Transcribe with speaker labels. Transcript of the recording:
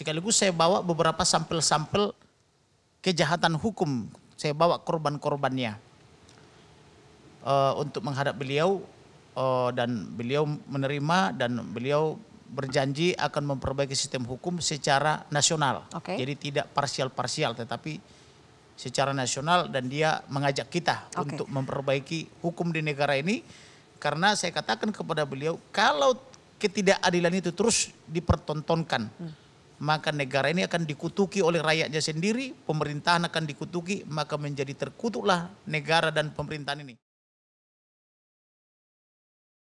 Speaker 1: Sekaligus saya bawa beberapa sampel-sampel kejahatan hukum. Saya bawa korban-korbannya uh, untuk menghadap beliau uh, dan beliau menerima dan beliau berjanji akan memperbaiki sistem hukum secara nasional. Okay. Jadi tidak parsial-parsial tetapi secara nasional dan dia mengajak kita okay. untuk memperbaiki hukum di negara ini karena saya katakan kepada beliau kalau ketidakadilan itu terus dipertontonkan hmm maka negara ini akan dikutuki oleh rakyatnya sendiri, pemerintahan akan dikutuki, maka menjadi terkutuklah negara dan pemerintahan ini.